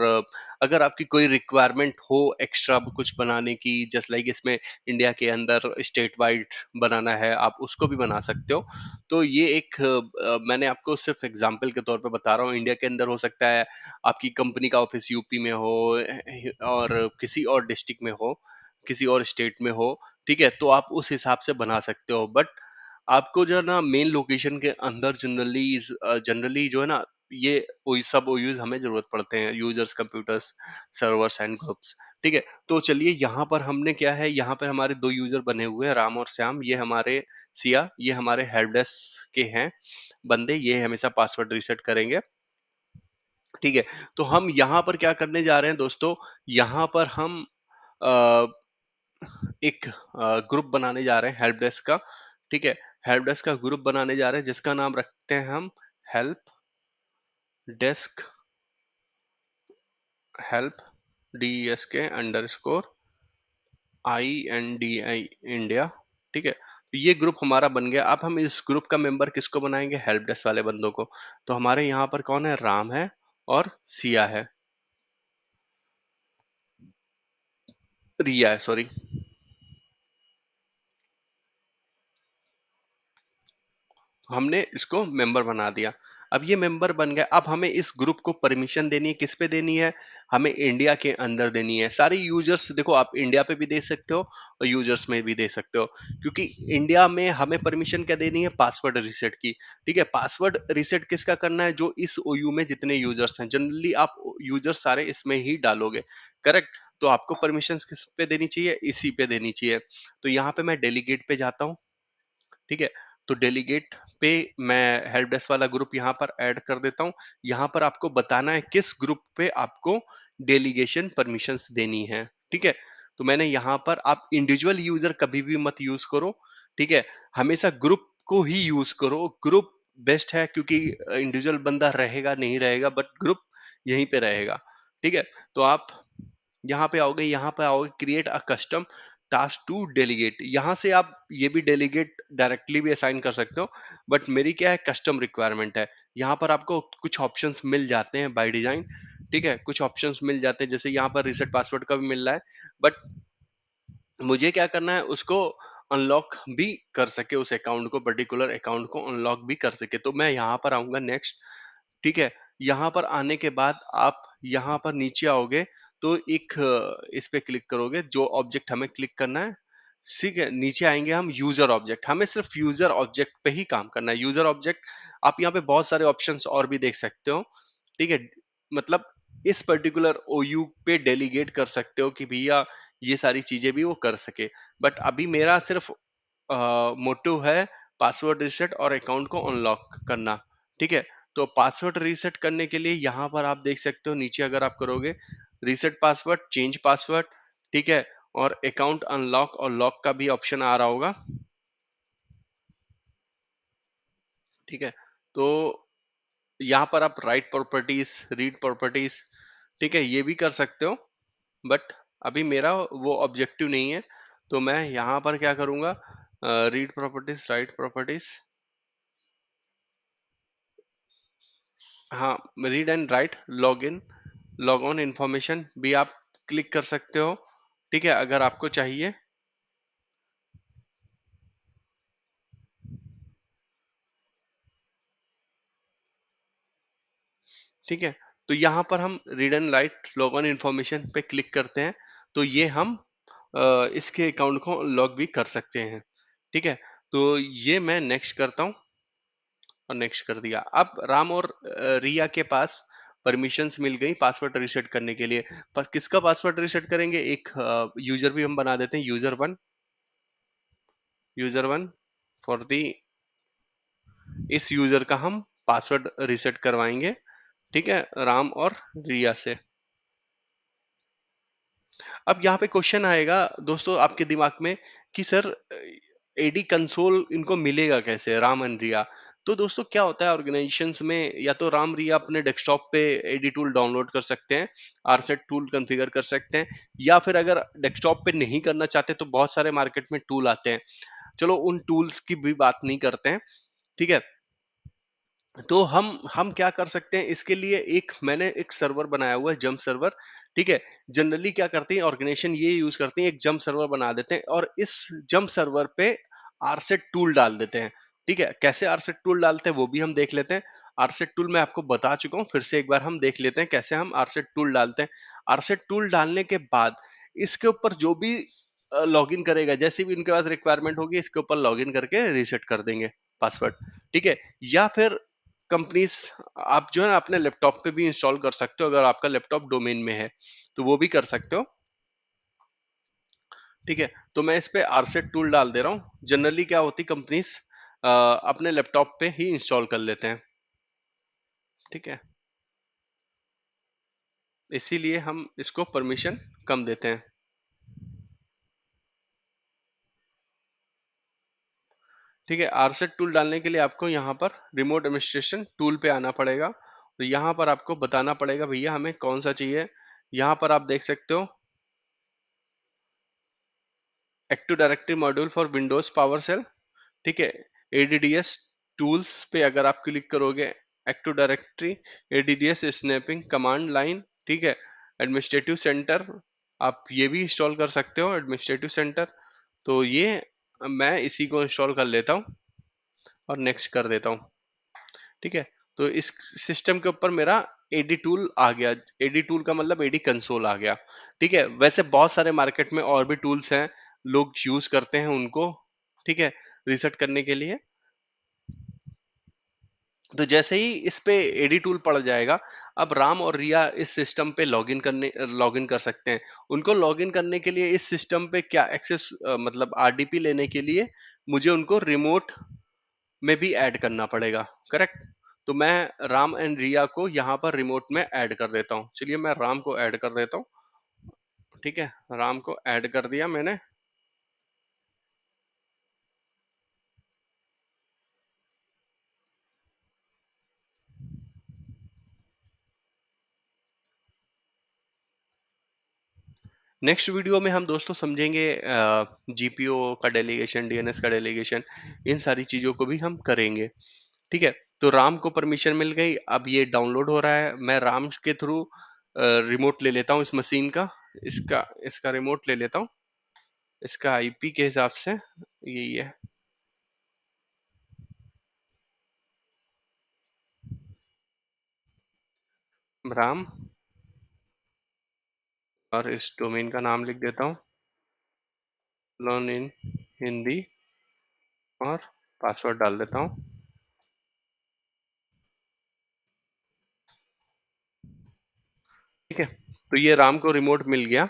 अगर आपकी कोई रिक्वायरमेंट हो एक्स्ट्रा कुछ बनाने की जस्ट लाइक इसमें इंडिया के अंदर स्टेट वाइड बनाना है आप उसको भी बना सकते हो तो ये एक मैंने आपको सिर्फ एग्जाम्पल के तौर पर बता रहा हूँ इंडिया के अंदर हो सकता है आपकी कंपनी का ऑफिस यूपी में हो और किसी और डिस्ट्रिक्ट में हो किसी और स्टेट में हो ठीक है तो आप उस हिसाब से बना सकते हो बट आपको जो है ना मेन लोकेशन के अंदर जनरली जनरली जो है ना ये सब यूज हमें जरूरत पड़ते हैं users computers servers and groups ठीक है तो चलिए यहाँ पर हमने क्या है यहाँ पर हमारे दो यूजर बने हुए हैं राम और श्याम ये हमारे सिया ये हमारे हेल्प डेस्क के हैं बंदे ये हमेशा पासवर्ड रिसेट करेंगे ठीक है तो हम यहाँ पर क्या करने जा रहे हैं दोस्तों यहाँ पर हम आ, एक ग्रुप बनाने जा रहे हैं हेल्प डेस्क का ठीक है हेल्प डेस्क का ग्रुप बनाने जा रहे हैं जिसका नाम रखते हैं हम help desk help D S के underscore I N D I India ठीक है तो ये ग्रुप हमारा बन गया अब हम इस ग्रुप का मेंबर किसको बनाएंगे हेल्प डेस्क वाले बंदों को तो हमारे यहाँ पर कौन है राम है और सिया है रिया है सॉरी हमने इसको मेंबर बना दिया अब ये मेंबर बन गया अब हमें इस ग्रुप को परमिशन देनी है किस पे देनी है हमें इंडिया के अंदर देनी है सारे यूजर्स देखो आप इंडिया पे भी दे सकते हो और यूजर्स में भी दे सकते हो क्योंकि इंडिया में हमें परमिशन क्या देनी है पासवर्ड रिसेट की ठीक है पासवर्ड रिसेट किसका करना है जो इस ओ में जितने यूजर्स हैं जनरली आप यूजर्स सारे इसमें ही डालोगे करेक्ट तो आपको परमिशन किस पे देनी चाहिए इसी पे देनी चाहिए तो यहाँ पे मैं डेलीगेट पे जाता हूँ ठीक है तो डेलीगेट पे मैं हेल्प डेस्क वाला ग्रुप यहाँ पर ऐड कर देता हूँ यहाँ पर आपको बताना है किस ग्रुप पे आपको डेलीगेशन परमिशंस देनी है ठीक है तो मैंने यहाँ पर आप इंडिविजुअल यूजर कभी भी मत यूज करो ठीक है हमेशा ग्रुप को ही यूज करो ग्रुप बेस्ट है क्योंकि इंडिविजुअल बंदा रहेगा नहीं रहेगा बट ग्रुप यहीं पे रहेगा ठीक है तो आप यहाँ पे आओगे यहाँ पे आओगे create a custom task to delegate यहाँ से आप ये भी डेलीगेट डायरेक्टली भी असाइन कर सकते हो बट मेरी क्या है कस्टम रिक्वायरमेंट है यहाँ पर आपको कुछ ऑप्शन मिल जाते हैं बाई डिजाइन ठीक है कुछ ऑप्शन मिल जाते हैं जैसे यहाँ पर रिसेट पासवर्ड का भी मिल रहा है बट मुझे क्या करना है उसको अनलॉक भी कर सके उस अकाउंट को पर्टिकुलर अकाउंट को अनलॉक भी कर सके तो मैं यहाँ पर आऊंगा नेक्स्ट ठीक है यहाँ पर आने के बाद आप यहाँ पर नीचे आओगे तो एक इस पे क्लिक करोगे जो ऑब्जेक्ट हमें क्लिक करना है ठीक है नीचे आएंगे हम यूजर ऑब्जेक्ट हमें सिर्फ यूजर ऑब्जेक्ट पे ही काम करना है यूजर ऑब्जेक्ट आप यहाँ पे बहुत सारे ऑप्शंस और भी देख सकते हो ठीक है मतलब इस पर्टिकुलर ओयू पे डेलीगेट कर सकते हो कि भैया ये सारी चीजें भी वो कर सके बट अभी मेरा सिर्फ मोटिव है पासवर्ड रिसेट और अकाउंट को अनलॉक करना ठीक है तो पासवर्ड रीसेट करने के लिए यहाँ पर आप देख सकते हो नीचे अगर आप करोगे रीसेट पासवर्ड चेंज पासवर्ड ठीक है और अकाउंट अनलॉक और लॉक का भी ऑप्शन आ रहा होगा ठीक है तो यहाँ पर आप राइट प्रॉपर्टीज रीड प्रॉपर्टीज ठीक है ये भी कर सकते हो बट अभी मेरा वो ऑब्जेक्टिव नहीं है तो मैं यहां पर क्या करूंगा रीड प्रॉपर्टीज राइट प्रॉपर्टीज हाँ read and write log in log on information भी आप क्लिक कर सकते हो ठीक है अगर आपको चाहिए ठीक है तो यहां पर हम read and write log on information पे क्लिक करते हैं तो ये हम इसके अकाउंट को लॉग भी कर सकते हैं ठीक है तो ये मैं नेक्स्ट करता हूं और नेक्स्ट कर दिया अब राम और रिया के पास परमिशंस मिल गई पासवर्ड रिसेट करने के लिए पर किसका पासवर्ड रिसेट करेंगे एक यूजर भी हम बना देते हैं user one user one for the इस यूजर का हम पासवर्ड रिसेट करवाएंगे ठीक है राम और रिया से अब यहाँ पे क्वेश्चन आएगा दोस्तों आपके दिमाग में कि सर एडी कंसोल इनको मिलेगा कैसे राम एंड रिया तो दोस्तों क्या होता है ऑर्गेनाइजेशन में या तो राम रिया अपने डेस्कटॉप पे एडी टूल डाउनलोड कर सकते हैं आरसेट टूल कन्फिगर कर सकते हैं या फिर अगर डेस्कटॉप पे नहीं करना चाहते तो बहुत सारे मार्केट में टूल आते हैं चलो उन टूल्स की भी बात नहीं करते हैं ठीक है तो हम हम क्या कर सकते हैं इसके लिए एक मैंने एक सर्वर बनाया हुआ है जम्प सर्वर ठीक है जनरली क्या करते हैं ऑर्गेनाइजेशन ये यूज करते हैं एक जम्प सर्वर बना देते हैं और इस जम्प सर्वर पे आरसेट टूल डाल देते हैं ठीक है कैसे आरसेट टूल डालते हैं वो भी हम देख लेते हैं आरसेट टूल मैं आपको बता चुका हूँ फिर से एक बार हम देख लेते हैं कैसे हम आरसेट टूल डालते हैं आरसेट टूल डालने के बाद इसके ऊपर जो भी लॉग इन करेगा जैसे भी इनके पास रिक्वायरमेंट होगी इसके ऊपर लॉग इन करके रीसेट कर देंगे पासवर्ड ठीक है या फिर कंपनीज आप जो है अपने लैपटॉप पे भी इंस्टॉल कर सकते हो अगर आपका लैपटॉप डोमेन में है तो वो भी कर सकते हो ठीक है तो मैं इस पे आरसेट टूल डाल दे रहा हूँ जनरली क्या होती कंपनीज अपने लैपटॉप पे ही इंस्टॉल कर लेते हैं ठीक है इसीलिए हम इसको परमिशन कम देते हैं ठीक है आरसेट टूल डालने के लिए आपको यहां पर रिमोट एडमिनिस्ट्रेशन टूल पे आना पड़ेगा और तो यहां पर आपको बताना पड़ेगा भैया हमें कौन सा चाहिए यहां पर आप देख सकते हो active directory module for Windows PowerShell ठीक है एडीडीएस टूल्स पे अगर आप क्लिक करोगे active directory ADDS snapping command line ठीक है एडमिनिस्ट्रेटिव सेंटर आप ये भी इंस्टॉल कर सकते हो एडमिनिस्ट्रेटिव सेंटर तो ये मैं इसी को इंस्टॉल कर लेता हूँ और नेक्स्ट कर देता हूँ ठीक है तो इस सिस्टम के ऊपर मेरा एडी टूल आ गया एडी टूल का मतलब एडी कंसोल आ गया ठीक है वैसे बहुत सारे मार्केट में और भी टूल्स हैं लोग यूज करते हैं उनको ठीक है रिसेट करने के लिए तो जैसे ही इस पे एडी टूल पड़ जाएगा अब राम और रिया इस सिस्टम पे लॉगिन करने लॉगिन कर सकते हैं उनको लॉगिन करने के लिए इस सिस्टम पे क्या एक्सेस मतलब आरडीपी लेने के लिए मुझे उनको रिमोट में भी ऐड करना पड़ेगा करेक्ट तो मैं राम एंड रिया को यहाँ पर रिमोट में ऐड कर देता हूँ चलिए मैं राम को ऐड कर देता हूँ ठीक है राम को ऐड कर दिया मैंने नेक्स्ट वीडियो में हम दोस्तों समझेंगे जीपीओ का डेलीगेशन डीएनएस का डेलीगेशन इन सारी चीज़ों को भी हम करेंगे ठीक है तो राम को परमिशन मिल गई अब ये डाउनलोड हो रहा है मैं राम के थ्रू रिमोट ले लेता हूँ इस मशीन का इसका इसका रिमोट ले लेता हूँ इसका आईपी के हिसाब से यही है राम पर इस डोमेन का नाम लिख देता हूँ लर्न इन हिंदी और पासवर्ड डाल देता हूँ ठीक है तो ये राम को रिमोट मिल गया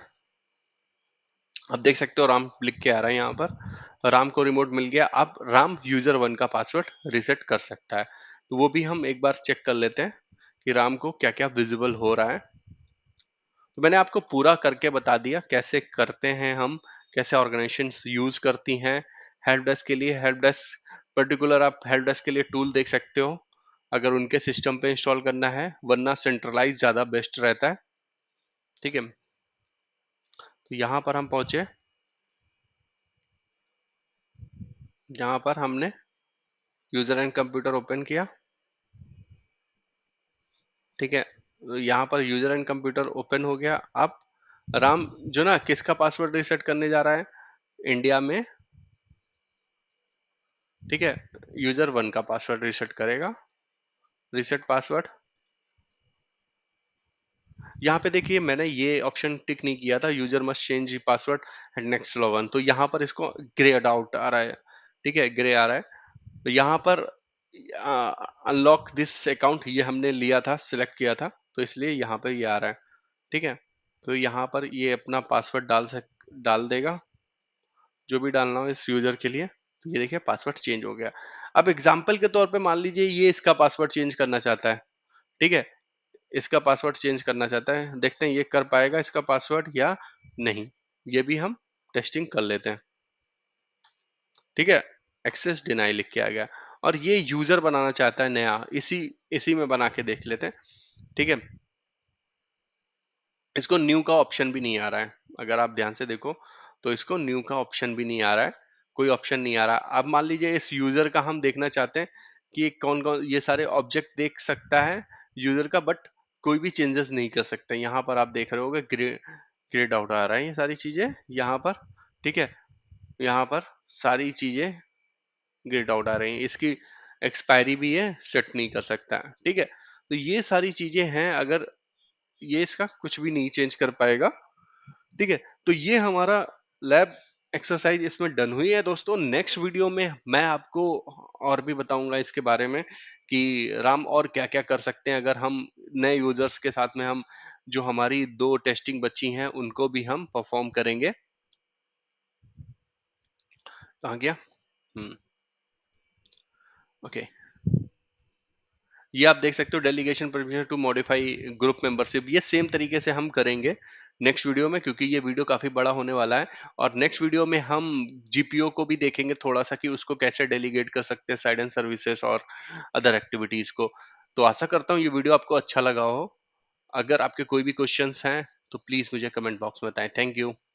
अब देख सकते हो राम लिख के आ रहा है यहाँ पर राम को रिमोट मिल गया अब राम यूजर वन का पासवर्ड रिसेट कर सकता है तो वो भी हम एक बार चेक कर लेते हैं कि राम को क्या क्या विजिबल हो रहा है तो मैंने आपको पूरा करके बता दिया कैसे करते हैं हम कैसे ऑर्गेनाइजेशन यूज करती हैं हेल्प डेस्क के लिए हेल्प डेस्क पर्टिकुलर आप हेल्प डेस्क के लिए टूल देख सकते हो अगर उनके सिस्टम पे इंस्टॉल करना है वरना सेंट्रलाइज ज़्यादा बेस्ट रहता है ठीक है तो यहाँ पर हम पहुंचे यहाँ पर हमने यूज़र एंड कंप्यूटर ओपन किया ठीक है तो यहाँ पर यूजर एंड कंप्यूटर ओपन हो गया अब राम जो ना किसका पासवर्ड रिसेट करने जा रहा है इंडिया में ठीक है यूजर वन का पासवर्ड रिसेट करेगा रिसेट पासवर्ड यहाँ पे देखिए मैंने ये ऑप्शन टिक नहीं किया था user must change password and next logon तो यहाँ पर इसको ग्रे डाउट आ रहा है ठीक है ग्रे आ रहा है तो यहाँ पर अनलॉक दिस अकाउंट ये हमने लिया था सिलेक्ट किया था तो इसलिए यहाँ पर ये यह आ रहा है ठीक है तो यहाँ पर ये अपना पासवर्ड डाल सक डाल देगा जो भी डालना हो इस यूजर के लिए तो ये देखिए पासवर्ड चेंज हो गया अब एग्जाम्पल के तौर पे मान लीजिए ये इसका पासवर्ड चेंज करना चाहता है ठीक है इसका पासवर्ड चेंज करना चाहता है देखते हैं ये कर पाएगा इसका पासवर्ड या नहीं ये भी हम टेस्टिंग कर लेते हैं ठीक है एक्सेस डिनाई लिख के आ गया और ये यूजर बनाना चाहता है नया इसी इसी में बना के देख लेते हैं ठीक है इसको न्यू का ऑप्शन भी नहीं आ रहा है अगर आप ध्यान से देखो तो इसको न्यू का ऑप्शन भी नहीं आ रहा है कोई ऑप्शन नहीं आ रहा अब मान लीजिए इस यूजर का हम देखना चाहते हैं कि कौन कौन ये सारे ऑब्जेक्ट देख सकता है यूजर का बट कोई भी चेंजेस नहीं कर सकते यहाँ पर आप देख रहे हो ग्रे ग्रेड आउट आ रहा है ये सारी चीजें यहाँ पर ठीक है यहाँ पर सारी चीजें ग्रेड आउट आ रही है इसकी एक्सपायरी भी है सेट नहीं कर सकता ठीक है तो ये सारी चीजें हैं अगर ये इसका कुछ भी नहीं चेंज कर पाएगा ठीक है तो ये हमारा लैब एक्सरसाइज इसमें डन हुई है दोस्तों नेक्स्ट वीडियो में मैं आपको और भी बताऊंगा इसके बारे में कि राम और क्या क्या कर सकते हैं अगर हम नए यूजर्स के साथ में हम जो हमारी दो टेस्टिंग बच्ची हैं उनको भी हम परफॉर्म करेंगे कहा गया हम्म ओके ये आप देख सकते हो delegation permission to modify group membership ये सेम तरीके से हम करेंगे नेक्स्ट वीडियो में क्योंकि ये वीडियो काफ़ी बड़ा होने वाला है और नेक्स्ट वीडियो में हम जीपीओ को भी देखेंगे थोड़ा सा कि उसको कैसे डेलीगेट कर सकते हैं साइड एंड सर्विसेस और अदर एक्टिविटीज़ को तो आशा करता हूँ ये वीडियो आपको अच्छा लगा हो अगर आपके कोई भी क्वेश्चन हैं तो प्लीज़ मुझे कमेंट बॉक्स में बताएं थैंक यू